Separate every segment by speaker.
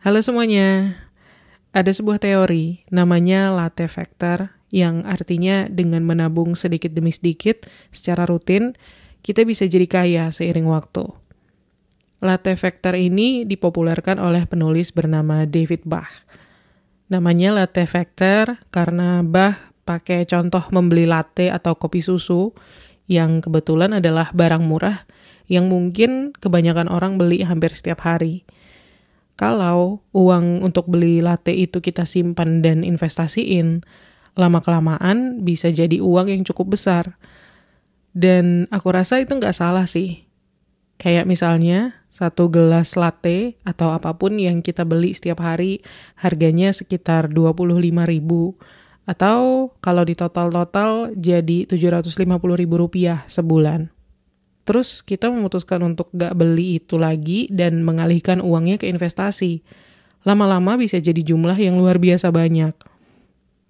Speaker 1: Halo semuanya. Ada sebuah teori namanya latte factor yang artinya dengan menabung sedikit demi sedikit secara rutin kita bisa jadi kaya seiring waktu. Latte factor ini dipopulerkan oleh penulis bernama David Bach. Namanya latte factor karena Bach pakai contoh membeli latte atau kopi susu yang kebetulan adalah barang murah yang mungkin kebanyakan orang beli hampir setiap hari. Kalau uang untuk beli latte itu kita simpan dan investasiin, lama-kelamaan bisa jadi uang yang cukup besar. Dan aku rasa itu nggak salah sih. Kayak misalnya satu gelas latte atau apapun yang kita beli setiap hari harganya sekitar 25 ribu. Atau kalau di total-total jadi 750 ribu rupiah sebulan. Terus kita memutuskan untuk gak beli itu lagi dan mengalihkan uangnya ke investasi. Lama-lama bisa jadi jumlah yang luar biasa banyak.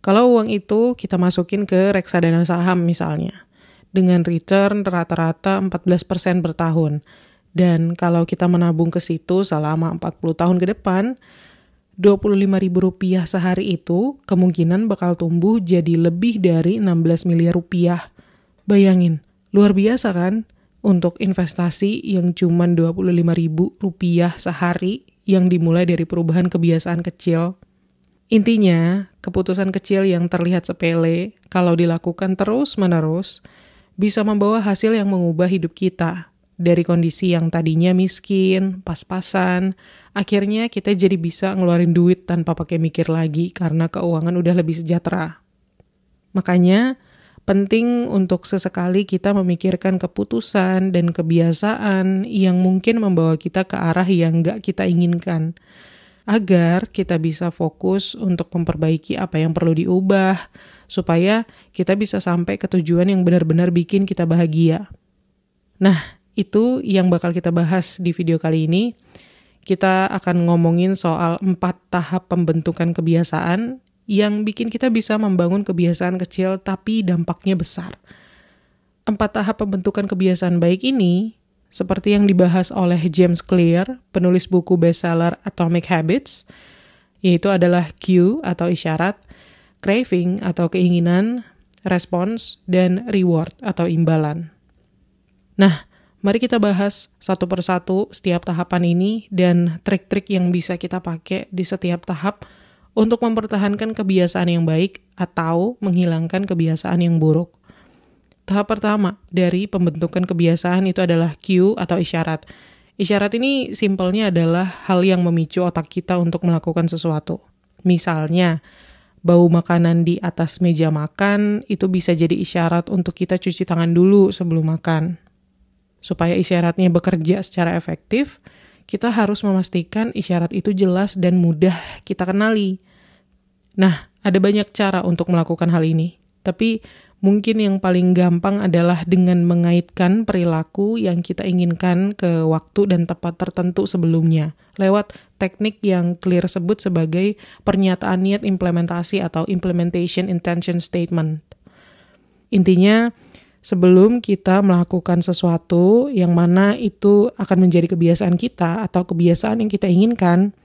Speaker 1: Kalau uang itu kita masukin ke reksadana saham misalnya, dengan return rata-rata 14% per tahun. Dan kalau kita menabung ke situ selama 40 tahun ke depan, Rp25.000 sehari itu kemungkinan bakal tumbuh jadi lebih dari 16 miliar rupiah. Bayangin, luar biasa kan? untuk investasi yang cuma Rp25.000 sehari yang dimulai dari perubahan kebiasaan kecil. Intinya, keputusan kecil yang terlihat sepele kalau dilakukan terus-menerus bisa membawa hasil yang mengubah hidup kita. Dari kondisi yang tadinya miskin, pas-pasan, akhirnya kita jadi bisa ngeluarin duit tanpa pakai mikir lagi karena keuangan udah lebih sejahtera. Makanya, Penting untuk sesekali kita memikirkan keputusan dan kebiasaan yang mungkin membawa kita ke arah yang nggak kita inginkan, agar kita bisa fokus untuk memperbaiki apa yang perlu diubah, supaya kita bisa sampai ke tujuan yang benar-benar bikin kita bahagia. Nah, itu yang bakal kita bahas di video kali ini kita akan ngomongin soal empat tahap pembentukan kebiasaan yang bikin kita bisa membangun kebiasaan kecil tapi dampaknya besar. Empat tahap pembentukan kebiasaan baik ini, seperti yang dibahas oleh James Clear, penulis buku bestseller Atomic Habits, yaitu adalah cue atau isyarat, craving atau keinginan, respons, dan reward atau imbalan. Nah, mari kita bahas satu persatu setiap tahapan ini dan trik-trik yang bisa kita pakai di setiap tahap untuk mempertahankan kebiasaan yang baik atau menghilangkan kebiasaan yang buruk. Tahap pertama dari pembentukan kebiasaan itu adalah cue atau isyarat. Isyarat ini simpelnya adalah hal yang memicu otak kita untuk melakukan sesuatu. Misalnya, bau makanan di atas meja makan itu bisa jadi isyarat untuk kita cuci tangan dulu sebelum makan. Supaya isyaratnya bekerja secara efektif, kita harus memastikan isyarat itu jelas dan mudah kita kenali. Nah, ada banyak cara untuk melakukan hal ini, tapi mungkin yang paling gampang adalah dengan mengaitkan perilaku yang kita inginkan ke waktu dan tempat tertentu sebelumnya lewat teknik yang clear sebut sebagai pernyataan niat implementasi atau implementation intention statement. Intinya, sebelum kita melakukan sesuatu yang mana itu akan menjadi kebiasaan kita atau kebiasaan yang kita inginkan,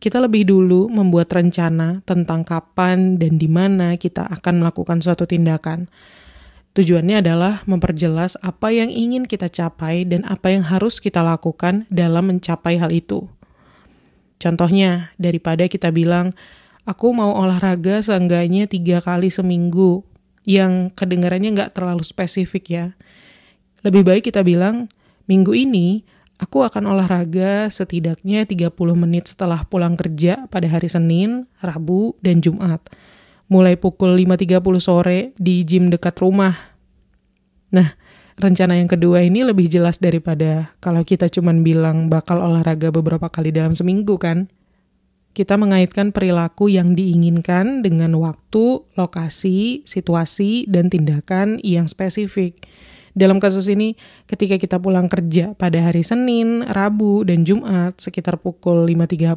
Speaker 1: kita lebih dulu membuat rencana tentang kapan dan di mana kita akan melakukan suatu tindakan. Tujuannya adalah memperjelas apa yang ingin kita capai dan apa yang harus kita lakukan dalam mencapai hal itu. Contohnya, daripada kita bilang, aku mau olahraga seenggaknya tiga kali seminggu, yang kedengarannya nggak terlalu spesifik ya. Lebih baik kita bilang, minggu ini aku akan olahraga setidaknya 30 menit setelah pulang kerja pada hari Senin, Rabu, dan Jumat. Mulai pukul 5.30 sore di gym dekat rumah. Nah, rencana yang kedua ini lebih jelas daripada kalau kita cuma bilang bakal olahraga beberapa kali dalam seminggu kan kita mengaitkan perilaku yang diinginkan dengan waktu, lokasi, situasi, dan tindakan yang spesifik. Dalam kasus ini, ketika kita pulang kerja pada hari Senin, Rabu, dan Jumat sekitar pukul 5.30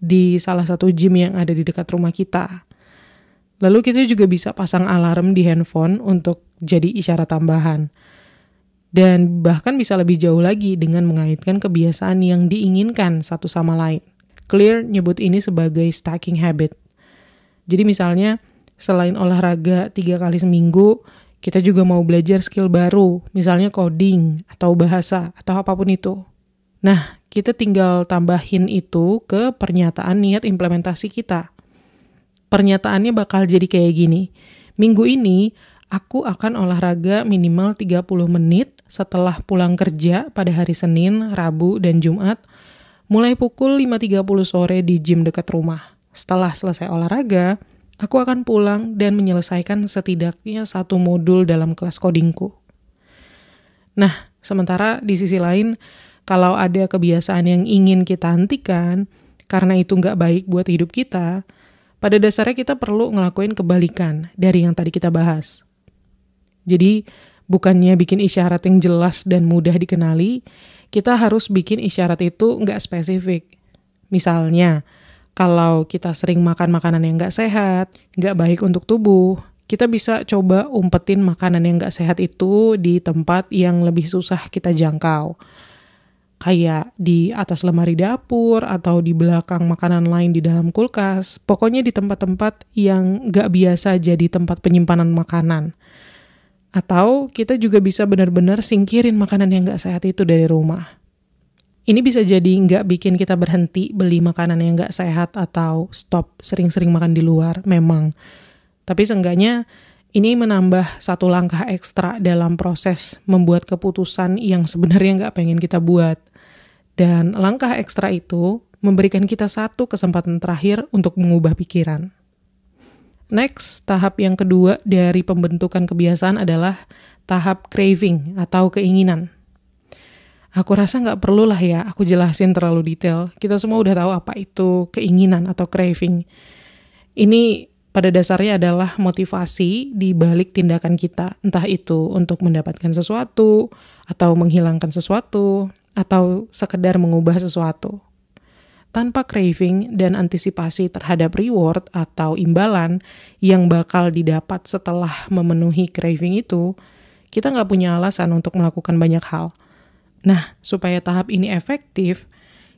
Speaker 1: di salah satu gym yang ada di dekat rumah kita. Lalu kita juga bisa pasang alarm di handphone untuk jadi isyarat tambahan. Dan bahkan bisa lebih jauh lagi dengan mengaitkan kebiasaan yang diinginkan satu sama lain. Clear nyebut ini sebagai stacking habit. Jadi misalnya selain olahraga tiga kali seminggu, kita juga mau belajar skill baru, misalnya coding atau bahasa atau apapun itu. Nah, kita tinggal tambahin itu ke pernyataan niat implementasi kita. Pernyataannya bakal jadi kayak gini. Minggu ini aku akan olahraga minimal 30 menit setelah pulang kerja pada hari Senin, Rabu, dan Jumat mulai pukul 5.30 sore di gym dekat rumah. Setelah selesai olahraga, aku akan pulang dan menyelesaikan setidaknya satu modul dalam kelas codingku. Nah, sementara di sisi lain, kalau ada kebiasaan yang ingin kita hentikan, karena itu nggak baik buat hidup kita, pada dasarnya kita perlu ngelakuin kebalikan dari yang tadi kita bahas. Jadi, bukannya bikin isyarat yang jelas dan mudah dikenali, kita harus bikin isyarat itu nggak spesifik. Misalnya, kalau kita sering makan makanan yang nggak sehat, nggak baik untuk tubuh, kita bisa coba umpetin makanan yang nggak sehat itu di tempat yang lebih susah kita jangkau. Kayak di atas lemari dapur atau di belakang makanan lain di dalam kulkas. Pokoknya di tempat-tempat yang nggak biasa jadi tempat penyimpanan makanan. Atau kita juga bisa benar-benar singkirin makanan yang nggak sehat itu dari rumah. Ini bisa jadi nggak bikin kita berhenti beli makanan yang nggak sehat atau stop sering-sering makan di luar, memang. Tapi seenggaknya ini menambah satu langkah ekstra dalam proses membuat keputusan yang sebenarnya nggak pengen kita buat. Dan langkah ekstra itu memberikan kita satu kesempatan terakhir untuk mengubah pikiran. Next, tahap yang kedua dari pembentukan kebiasaan adalah tahap craving atau keinginan. Aku rasa nggak perlu lah ya aku jelasin terlalu detail. Kita semua udah tahu apa itu keinginan atau craving. Ini pada dasarnya adalah motivasi di balik tindakan kita, entah itu untuk mendapatkan sesuatu, atau menghilangkan sesuatu, atau sekedar mengubah sesuatu tanpa craving dan antisipasi terhadap reward atau imbalan yang bakal didapat setelah memenuhi craving itu, kita nggak punya alasan untuk melakukan banyak hal. Nah, supaya tahap ini efektif,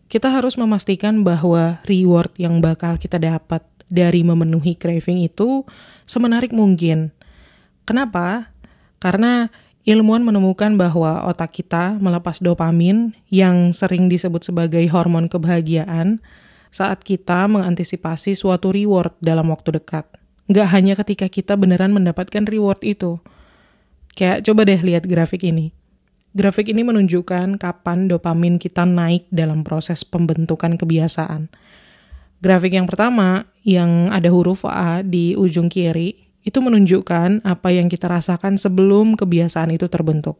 Speaker 1: kita harus memastikan bahwa reward yang bakal kita dapat dari memenuhi craving itu semenarik mungkin. Kenapa? Karena Ilmuwan menemukan bahwa otak kita melepas dopamin yang sering disebut sebagai hormon kebahagiaan saat kita mengantisipasi suatu reward dalam waktu dekat. Nggak hanya ketika kita beneran mendapatkan reward itu. Kayak coba deh lihat grafik ini. Grafik ini menunjukkan kapan dopamin kita naik dalam proses pembentukan kebiasaan. Grafik yang pertama, yang ada huruf A di ujung kiri, itu menunjukkan apa yang kita rasakan sebelum kebiasaan itu terbentuk.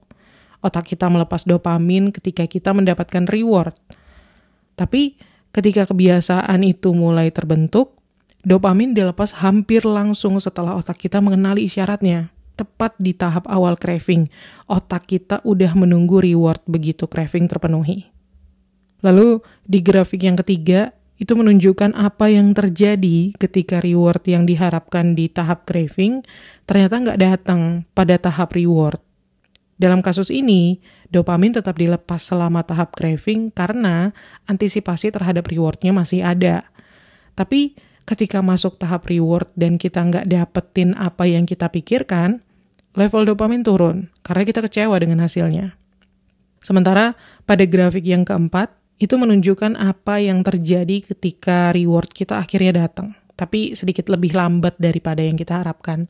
Speaker 1: Otak kita melepas dopamin ketika kita mendapatkan reward. Tapi ketika kebiasaan itu mulai terbentuk, dopamin dilepas hampir langsung setelah otak kita mengenali isyaratnya tepat di tahap awal craving. Otak kita udah menunggu reward begitu craving terpenuhi. Lalu di grafik yang ketiga, itu menunjukkan apa yang terjadi ketika reward yang diharapkan di tahap craving ternyata nggak datang pada tahap reward. Dalam kasus ini, dopamin tetap dilepas selama tahap craving karena antisipasi terhadap rewardnya masih ada. Tapi ketika masuk tahap reward dan kita nggak dapetin apa yang kita pikirkan, level dopamin turun karena kita kecewa dengan hasilnya. Sementara pada grafik yang keempat, itu menunjukkan apa yang terjadi ketika reward kita akhirnya datang, tapi sedikit lebih lambat daripada yang kita harapkan.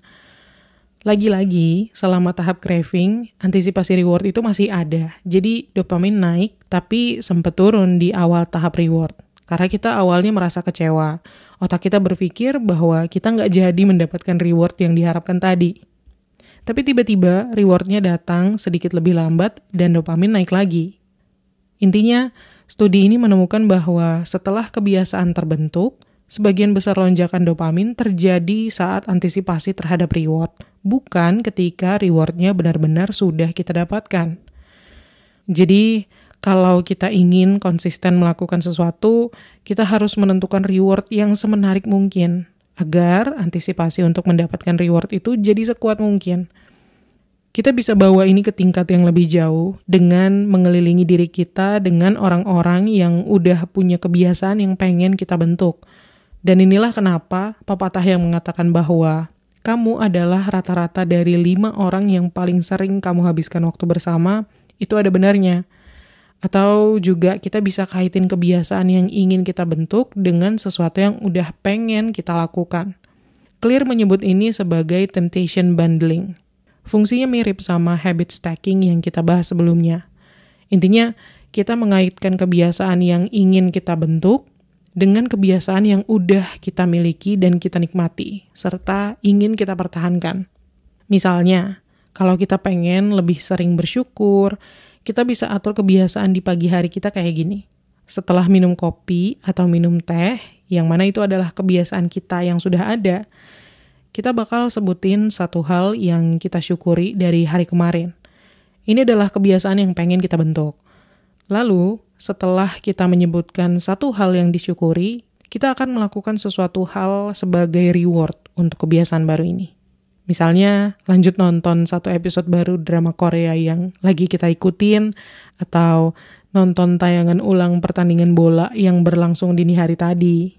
Speaker 1: Lagi-lagi, selama tahap craving, antisipasi reward itu masih ada. Jadi dopamin naik, tapi sempat turun di awal tahap reward. Karena kita awalnya merasa kecewa. Otak kita berpikir bahwa kita nggak jadi mendapatkan reward yang diharapkan tadi. Tapi tiba-tiba rewardnya datang sedikit lebih lambat dan dopamin naik lagi. Intinya, Studi ini menemukan bahwa setelah kebiasaan terbentuk, sebagian besar lonjakan dopamin terjadi saat antisipasi terhadap reward, bukan ketika rewardnya benar-benar sudah kita dapatkan. Jadi, kalau kita ingin konsisten melakukan sesuatu, kita harus menentukan reward yang semenarik mungkin agar antisipasi untuk mendapatkan reward itu jadi sekuat mungkin kita bisa bawa ini ke tingkat yang lebih jauh dengan mengelilingi diri kita dengan orang-orang yang udah punya kebiasaan yang pengen kita bentuk. Dan inilah kenapa pepatah yang mengatakan bahwa kamu adalah rata-rata dari lima orang yang paling sering kamu habiskan waktu bersama, itu ada benarnya. Atau juga kita bisa kaitin kebiasaan yang ingin kita bentuk dengan sesuatu yang udah pengen kita lakukan. Clear menyebut ini sebagai temptation bundling – Fungsinya mirip sama habit stacking yang kita bahas sebelumnya. Intinya, kita mengaitkan kebiasaan yang ingin kita bentuk dengan kebiasaan yang udah kita miliki dan kita nikmati, serta ingin kita pertahankan. Misalnya, kalau kita pengen lebih sering bersyukur, kita bisa atur kebiasaan di pagi hari kita kayak gini. Setelah minum kopi atau minum teh, yang mana itu adalah kebiasaan kita yang sudah ada, kita bakal sebutin satu hal yang kita syukuri dari hari kemarin. Ini adalah kebiasaan yang pengen kita bentuk. Lalu, setelah kita menyebutkan satu hal yang disyukuri, kita akan melakukan sesuatu hal sebagai reward untuk kebiasaan baru ini. Misalnya, lanjut nonton satu episode baru drama Korea yang lagi kita ikutin, atau nonton tayangan ulang pertandingan bola yang berlangsung dini hari tadi.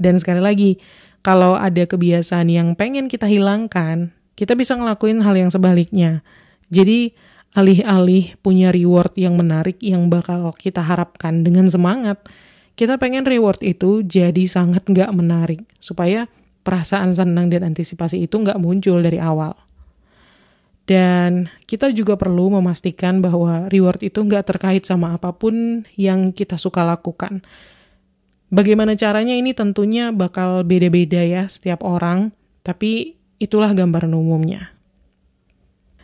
Speaker 1: Dan sekali lagi, kalau ada kebiasaan yang pengen kita hilangkan, kita bisa ngelakuin hal yang sebaliknya. Jadi, alih-alih punya reward yang menarik yang bakal kita harapkan dengan semangat, kita pengen reward itu jadi sangat nggak menarik, supaya perasaan senang dan antisipasi itu nggak muncul dari awal. Dan kita juga perlu memastikan bahwa reward itu nggak terkait sama apapun yang kita suka lakukan. Bagaimana caranya ini tentunya bakal beda-beda ya setiap orang, tapi itulah gambaran umumnya.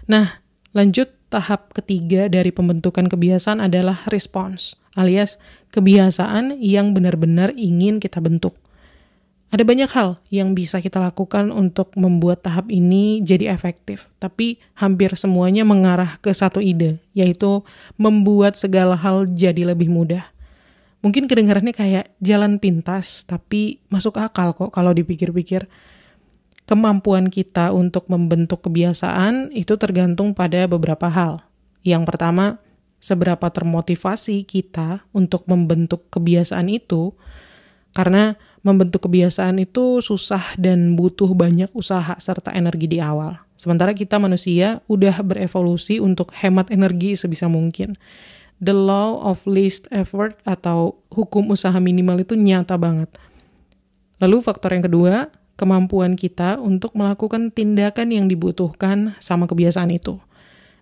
Speaker 1: Nah, lanjut tahap ketiga dari pembentukan kebiasaan adalah respons, alias kebiasaan yang benar-benar ingin kita bentuk. Ada banyak hal yang bisa kita lakukan untuk membuat tahap ini jadi efektif, tapi hampir semuanya mengarah ke satu ide, yaitu membuat segala hal jadi lebih mudah mungkin kedengarannya kayak jalan pintas, tapi masuk akal kok kalau dipikir-pikir. Kemampuan kita untuk membentuk kebiasaan itu tergantung pada beberapa hal. Yang pertama, seberapa termotivasi kita untuk membentuk kebiasaan itu, karena membentuk kebiasaan itu susah dan butuh banyak usaha serta energi di awal. Sementara kita manusia udah berevolusi untuk hemat energi sebisa mungkin the law of least effort atau hukum usaha minimal itu nyata banget. Lalu faktor yang kedua, kemampuan kita untuk melakukan tindakan yang dibutuhkan sama kebiasaan itu.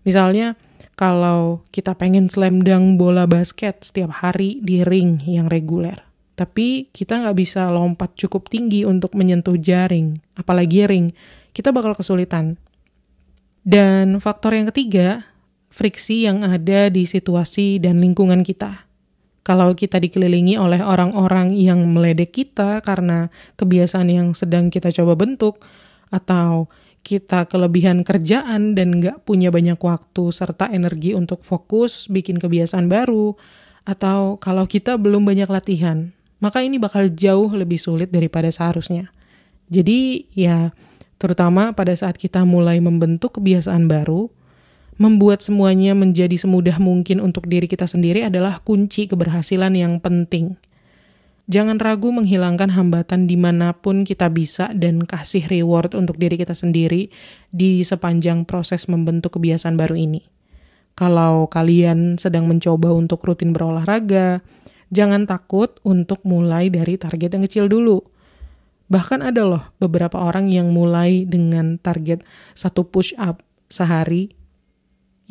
Speaker 1: Misalnya, kalau kita pengen slam dunk bola basket setiap hari di ring yang reguler. Tapi kita nggak bisa lompat cukup tinggi untuk menyentuh jaring, apalagi ring. Kita bakal kesulitan. Dan faktor yang ketiga, friksi yang ada di situasi dan lingkungan kita. Kalau kita dikelilingi oleh orang-orang yang meledek kita karena kebiasaan yang sedang kita coba bentuk, atau kita kelebihan kerjaan dan nggak punya banyak waktu serta energi untuk fokus bikin kebiasaan baru, atau kalau kita belum banyak latihan, maka ini bakal jauh lebih sulit daripada seharusnya. Jadi ya, terutama pada saat kita mulai membentuk kebiasaan baru, membuat semuanya menjadi semudah mungkin untuk diri kita sendiri adalah kunci keberhasilan yang penting. Jangan ragu menghilangkan hambatan dimanapun kita bisa dan kasih reward untuk diri kita sendiri di sepanjang proses membentuk kebiasaan baru ini. Kalau kalian sedang mencoba untuk rutin berolahraga, jangan takut untuk mulai dari target yang kecil dulu. Bahkan ada loh beberapa orang yang mulai dengan target satu push up sehari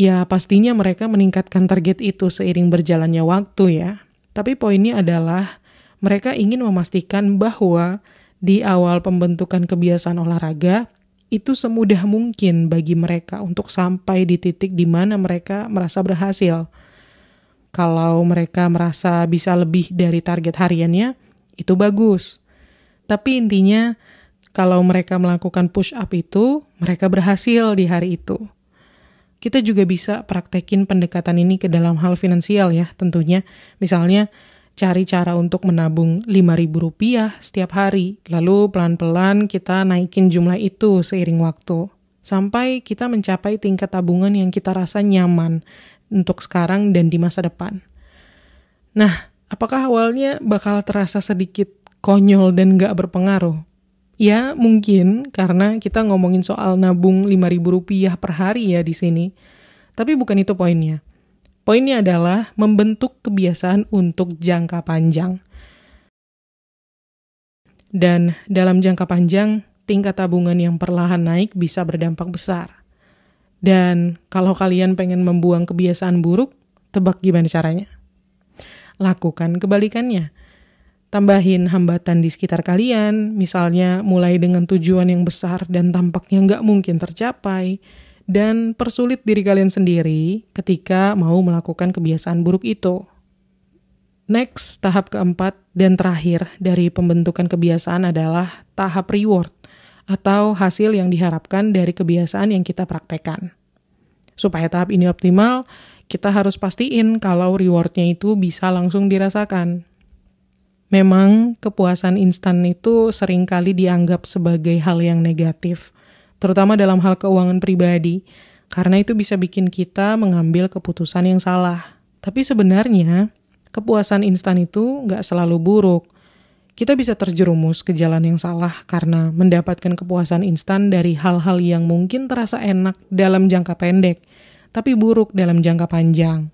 Speaker 1: Ya pastinya mereka meningkatkan target itu seiring berjalannya waktu ya. Tapi poinnya adalah mereka ingin memastikan bahwa di awal pembentukan kebiasaan olahraga itu semudah mungkin bagi mereka untuk sampai di titik di mana mereka merasa berhasil. Kalau mereka merasa bisa lebih dari target hariannya, itu bagus. Tapi intinya, kalau mereka melakukan push up itu, mereka berhasil di hari itu kita juga bisa praktekin pendekatan ini ke dalam hal finansial ya tentunya. Misalnya cari cara untuk menabung rp rupiah setiap hari, lalu pelan-pelan kita naikin jumlah itu seiring waktu. Sampai kita mencapai tingkat tabungan yang kita rasa nyaman untuk sekarang dan di masa depan. Nah, apakah awalnya bakal terasa sedikit konyol dan gak berpengaruh? Ya, mungkin karena kita ngomongin soal nabung 5000 rupiah per hari ya di sini. Tapi bukan itu poinnya. Poinnya adalah membentuk kebiasaan untuk jangka panjang. Dan dalam jangka panjang, tingkat tabungan yang perlahan naik bisa berdampak besar. Dan kalau kalian pengen membuang kebiasaan buruk, tebak gimana caranya? Lakukan kebalikannya tambahin hambatan di sekitar kalian, misalnya mulai dengan tujuan yang besar dan tampaknya nggak mungkin tercapai, dan persulit diri kalian sendiri ketika mau melakukan kebiasaan buruk itu. Next, tahap keempat dan terakhir dari pembentukan kebiasaan adalah tahap reward atau hasil yang diharapkan dari kebiasaan yang kita praktekkan. Supaya tahap ini optimal, kita harus pastiin kalau rewardnya itu bisa langsung dirasakan. Memang kepuasan instan itu seringkali dianggap sebagai hal yang negatif, terutama dalam hal keuangan pribadi, karena itu bisa bikin kita mengambil keputusan yang salah. Tapi sebenarnya, kepuasan instan itu nggak selalu buruk. Kita bisa terjerumus ke jalan yang salah karena mendapatkan kepuasan instan dari hal-hal yang mungkin terasa enak dalam jangka pendek, tapi buruk dalam jangka panjang.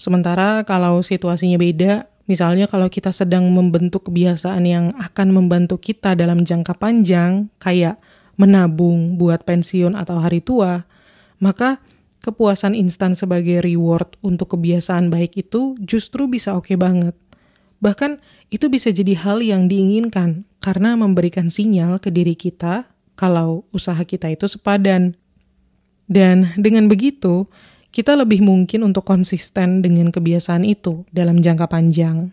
Speaker 1: Sementara kalau situasinya beda, Misalnya kalau kita sedang membentuk kebiasaan yang akan membantu kita dalam jangka panjang, kayak menabung buat pensiun atau hari tua, maka kepuasan instan sebagai reward untuk kebiasaan baik itu justru bisa oke okay banget. Bahkan itu bisa jadi hal yang diinginkan karena memberikan sinyal ke diri kita kalau usaha kita itu sepadan. Dan dengan begitu, kita lebih mungkin untuk konsisten dengan kebiasaan itu dalam jangka panjang.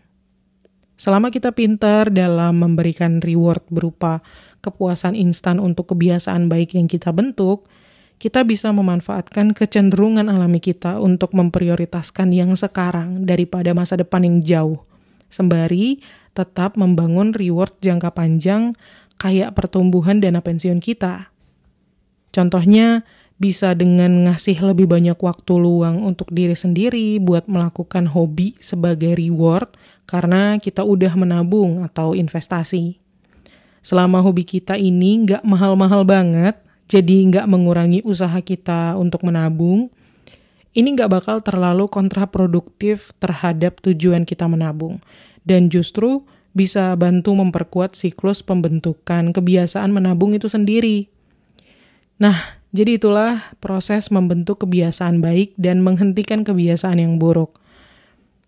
Speaker 1: Selama kita pintar dalam memberikan reward berupa kepuasan instan untuk kebiasaan baik yang kita bentuk, kita bisa memanfaatkan kecenderungan alami kita untuk memprioritaskan yang sekarang daripada masa depan yang jauh, sembari tetap membangun reward jangka panjang kayak pertumbuhan dana pensiun kita. Contohnya, bisa dengan ngasih lebih banyak waktu luang untuk diri sendiri buat melakukan hobi sebagai reward karena kita udah menabung atau investasi. Selama hobi kita ini nggak mahal-mahal banget, jadi nggak mengurangi usaha kita untuk menabung, ini nggak bakal terlalu kontraproduktif terhadap tujuan kita menabung. Dan justru bisa bantu memperkuat siklus pembentukan kebiasaan menabung itu sendiri. Nah, jadi itulah proses membentuk kebiasaan baik dan menghentikan kebiasaan yang buruk.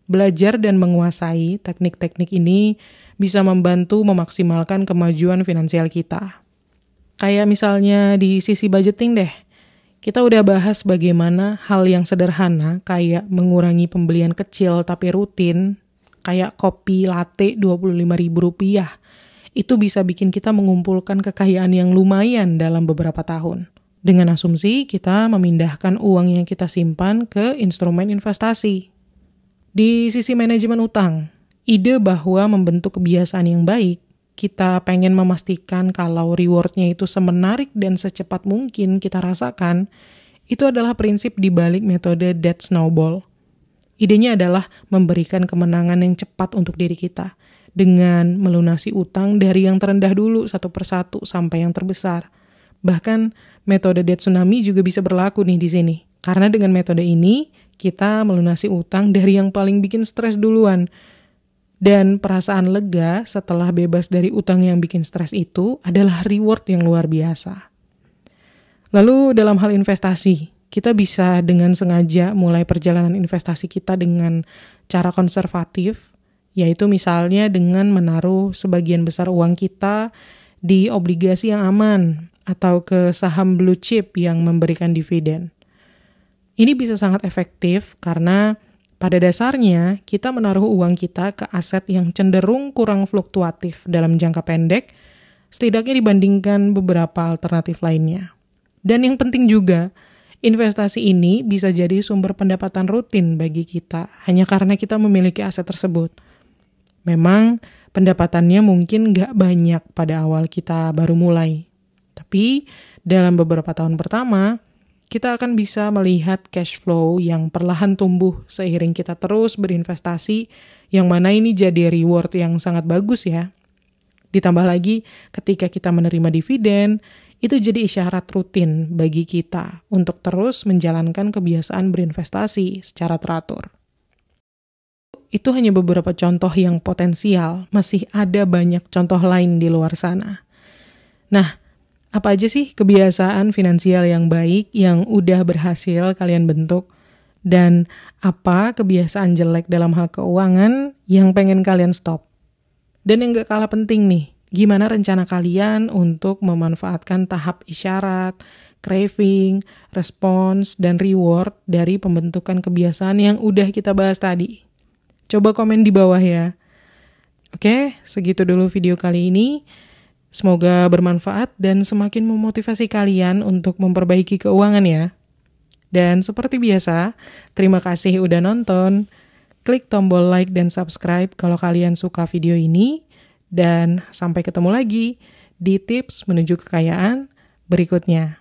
Speaker 1: Belajar dan menguasai teknik-teknik ini bisa membantu memaksimalkan kemajuan finansial kita. Kayak misalnya di sisi budgeting deh. Kita udah bahas bagaimana hal yang sederhana kayak mengurangi pembelian kecil tapi rutin, kayak kopi latte Rp25.000, itu bisa bikin kita mengumpulkan kekayaan yang lumayan dalam beberapa tahun. Dengan asumsi kita memindahkan uang yang kita simpan ke instrumen investasi. Di sisi manajemen utang, ide bahwa membentuk kebiasaan yang baik, kita pengen memastikan kalau rewardnya itu semenarik dan secepat mungkin kita rasakan, itu adalah prinsip di balik metode dead snowball. Idenya adalah memberikan kemenangan yang cepat untuk diri kita dengan melunasi utang dari yang terendah dulu satu persatu sampai yang terbesar – Bahkan metode debt tsunami juga bisa berlaku nih di sini. Karena dengan metode ini, kita melunasi utang dari yang paling bikin stres duluan. Dan perasaan lega setelah bebas dari utang yang bikin stres itu adalah reward yang luar biasa. Lalu dalam hal investasi, kita bisa dengan sengaja mulai perjalanan investasi kita dengan cara konservatif, yaitu misalnya dengan menaruh sebagian besar uang kita di obligasi yang aman, atau ke saham blue chip yang memberikan dividen. Ini bisa sangat efektif karena pada dasarnya kita menaruh uang kita ke aset yang cenderung kurang fluktuatif dalam jangka pendek, setidaknya dibandingkan beberapa alternatif lainnya. Dan yang penting juga, investasi ini bisa jadi sumber pendapatan rutin bagi kita hanya karena kita memiliki aset tersebut. Memang pendapatannya mungkin nggak banyak pada awal kita baru mulai, tapi dalam beberapa tahun pertama, kita akan bisa melihat cash flow yang perlahan tumbuh seiring kita terus berinvestasi, yang mana ini jadi reward yang sangat bagus ya. Ditambah lagi, ketika kita menerima dividen, itu jadi isyarat rutin bagi kita untuk terus menjalankan kebiasaan berinvestasi secara teratur. Itu hanya beberapa contoh yang potensial, masih ada banyak contoh lain di luar sana. Nah, apa aja sih kebiasaan finansial yang baik yang udah berhasil kalian bentuk dan apa kebiasaan jelek dalam hal keuangan yang pengen kalian stop. Dan yang gak kalah penting nih, gimana rencana kalian untuk memanfaatkan tahap isyarat, craving, response, dan reward dari pembentukan kebiasaan yang udah kita bahas tadi. Coba komen di bawah ya. Oke, segitu dulu video kali ini. Semoga bermanfaat dan semakin memotivasi kalian untuk memperbaiki keuangan ya. Dan seperti biasa, terima kasih udah nonton. Klik tombol like dan subscribe kalau kalian suka video ini. Dan sampai ketemu lagi di tips menuju kekayaan berikutnya.